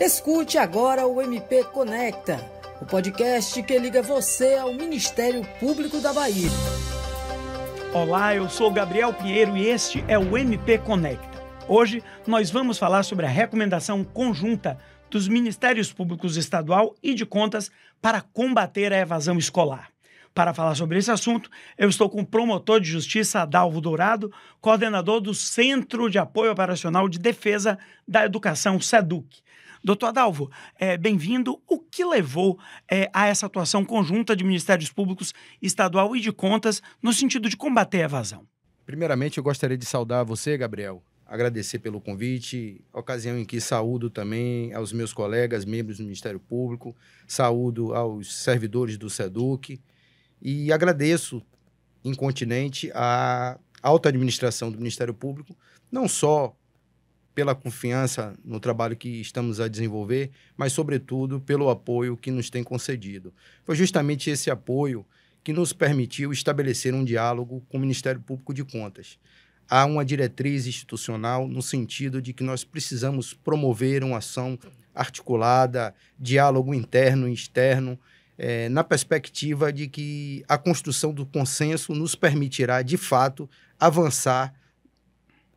Escute agora o MP Conecta, o podcast que liga você ao Ministério Público da Bahia. Olá, eu sou Gabriel Pinheiro e este é o MP Conecta. Hoje nós vamos falar sobre a recomendação conjunta dos Ministérios Públicos Estadual e de Contas para combater a evasão escolar. Para falar sobre esse assunto, eu estou com o promotor de justiça Adalvo Dourado, coordenador do Centro de Apoio Operacional de Defesa da Educação, SEDUC. Doutor Adalvo, é, bem-vindo. O que levou é, a essa atuação conjunta de Ministérios Públicos, Estadual e de Contas no sentido de combater a evasão? Primeiramente, eu gostaria de saudar você, Gabriel, agradecer pelo convite, ocasião em que saúdo também aos meus colegas, membros do Ministério Público, saúdo aos servidores do SEDUC, e agradeço incontinente a alta administração do Ministério Público, não só pela confiança no trabalho que estamos a desenvolver, mas, sobretudo, pelo apoio que nos tem concedido. Foi justamente esse apoio que nos permitiu estabelecer um diálogo com o Ministério Público de Contas. Há uma diretriz institucional no sentido de que nós precisamos promover uma ação articulada, diálogo interno e externo, é, na perspectiva de que a construção do consenso nos permitirá, de fato, avançar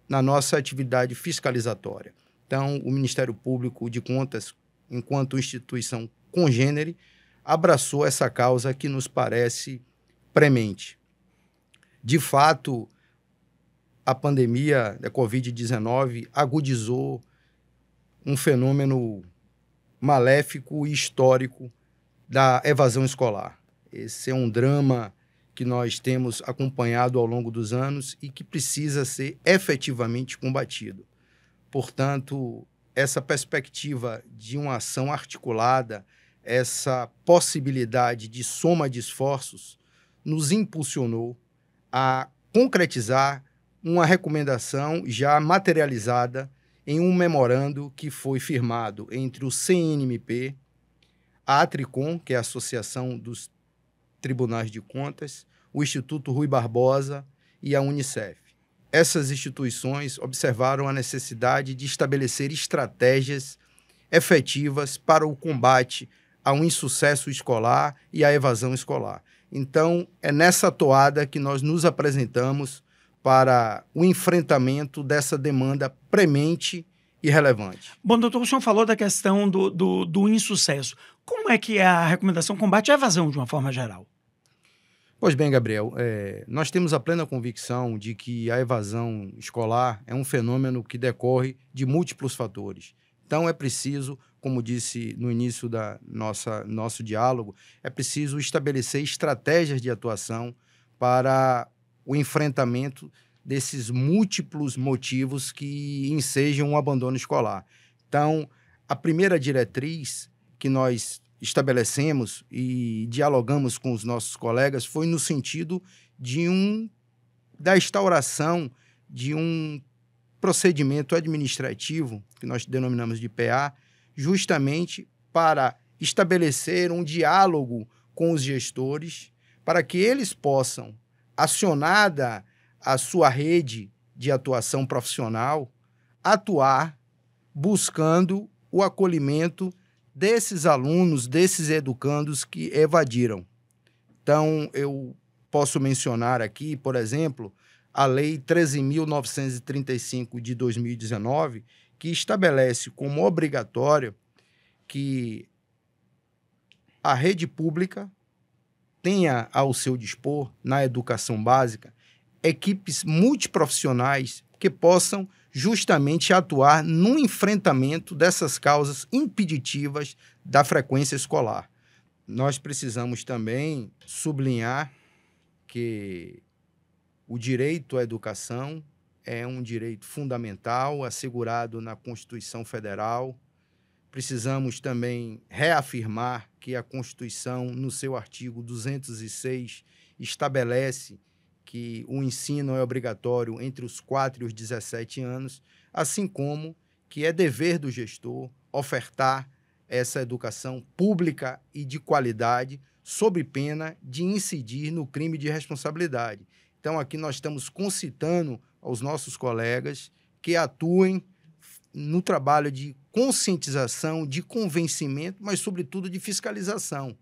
na nossa atividade fiscalizatória. Então, o Ministério Público de Contas, enquanto instituição congênere, abraçou essa causa que nos parece premente. De fato, a pandemia da Covid-19 agudizou um fenômeno maléfico e histórico da evasão escolar. Esse é um drama que nós temos acompanhado ao longo dos anos e que precisa ser efetivamente combatido. Portanto, essa perspectiva de uma ação articulada, essa possibilidade de soma de esforços, nos impulsionou a concretizar uma recomendação já materializada em um memorando que foi firmado entre o CNMP, a Atricom, que é a Associação dos Tribunais de Contas, o Instituto Rui Barbosa e a Unicef. Essas instituições observaram a necessidade de estabelecer estratégias efetivas para o combate ao insucesso escolar e à evasão escolar. Então, é nessa toada que nós nos apresentamos para o enfrentamento dessa demanda premente e relevante. Bom, doutor, o senhor falou da questão do, do, do insucesso. Como é que é a recomendação combate a evasão de uma forma geral? Pois bem, Gabriel, é, nós temos a plena convicção de que a evasão escolar é um fenômeno que decorre de múltiplos fatores. Então é preciso, como disse no início da nossa nosso diálogo, é preciso estabelecer estratégias de atuação para o enfrentamento desses múltiplos motivos que ensejam o abandono escolar. Então, a primeira diretriz que nós estabelecemos e dialogamos com os nossos colegas foi no sentido de um da instauração de um procedimento administrativo que nós denominamos de PA, justamente para estabelecer um diálogo com os gestores para que eles possam, acionada a sua rede de atuação profissional, atuar buscando o acolhimento desses alunos, desses educandos que evadiram. Então, eu posso mencionar aqui, por exemplo, a Lei 13.935 de 2019, que estabelece como obrigatório que a rede pública tenha ao seu dispor, na educação básica, equipes multiprofissionais que possam justamente atuar no enfrentamento dessas causas impeditivas da frequência escolar. Nós precisamos também sublinhar que o direito à educação é um direito fundamental assegurado na Constituição Federal. Precisamos também reafirmar que a Constituição, no seu artigo 206, estabelece que o ensino é obrigatório entre os 4 e os 17 anos, assim como que é dever do gestor ofertar essa educação pública e de qualidade, sob pena de incidir no crime de responsabilidade. Então, aqui nós estamos concitando aos nossos colegas que atuem no trabalho de conscientização, de convencimento, mas, sobretudo, de fiscalização.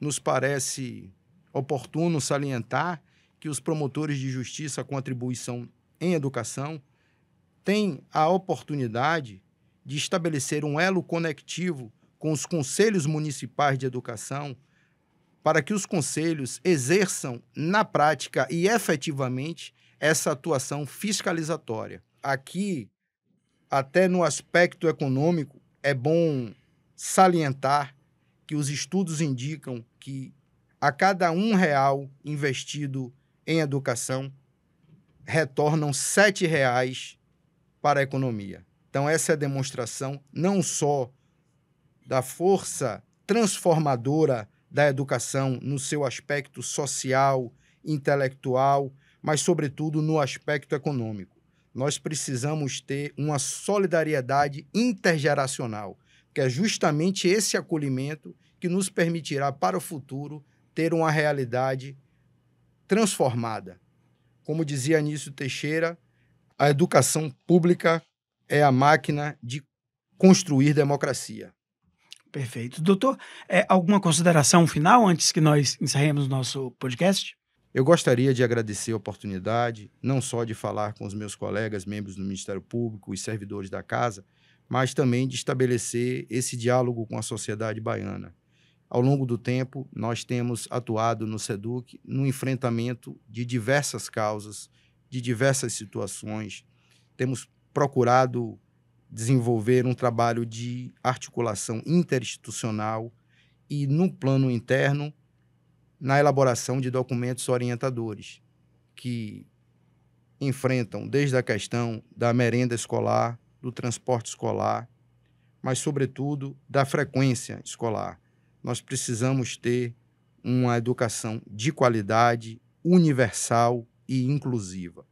Nos parece oportuno salientar que os promotores de justiça com atribuição em educação têm a oportunidade de estabelecer um elo conectivo com os conselhos municipais de educação para que os conselhos exerçam na prática e efetivamente essa atuação fiscalizatória. Aqui, até no aspecto econômico, é bom salientar que os estudos indicam que a cada um real investido em educação retornam R$ 7,00 para a economia. Então, essa é a demonstração não só da força transformadora da educação no seu aspecto social, intelectual, mas, sobretudo, no aspecto econômico. Nós precisamos ter uma solidariedade intergeracional, que é justamente esse acolhimento que nos permitirá, para o futuro, ter uma realidade transformada. Como dizia Anísio Teixeira, a educação pública é a máquina de construir democracia. Perfeito. Doutor, é, alguma consideração final antes que nós encerremos nosso podcast? Eu gostaria de agradecer a oportunidade, não só de falar com os meus colegas, membros do Ministério Público e servidores da Casa, mas também de estabelecer esse diálogo com a sociedade baiana. Ao longo do tempo, nós temos atuado no SEDUC no enfrentamento de diversas causas, de diversas situações. Temos procurado desenvolver um trabalho de articulação interinstitucional e, no plano interno, na elaboração de documentos orientadores, que enfrentam desde a questão da merenda escolar, do transporte escolar, mas, sobretudo, da frequência escolar nós precisamos ter uma educação de qualidade, universal e inclusiva.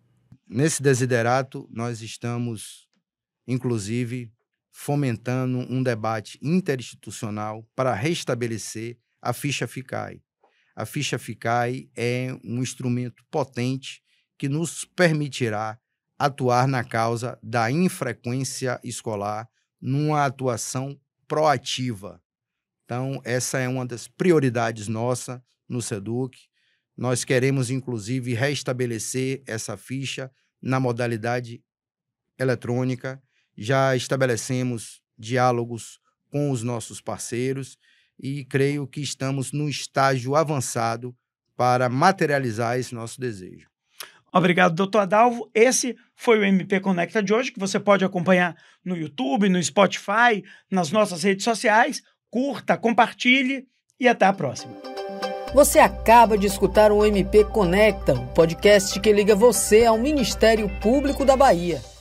Nesse desiderato, nós estamos, inclusive, fomentando um debate interinstitucional para restabelecer a ficha FICAI. A ficha FICAI é um instrumento potente que nos permitirá atuar na causa da infrequência escolar numa atuação proativa, então, essa é uma das prioridades nossa no SEDUC. Nós queremos, inclusive, restabelecer essa ficha na modalidade eletrônica. Já estabelecemos diálogos com os nossos parceiros e creio que estamos no estágio avançado para materializar esse nosso desejo. Obrigado, doutor Adalvo. Esse foi o MP Conecta de hoje, que você pode acompanhar no YouTube, no Spotify, nas nossas redes sociais curta, compartilhe e até a próxima. Você acaba de escutar o MP Conecta, o um podcast que liga você ao Ministério Público da Bahia.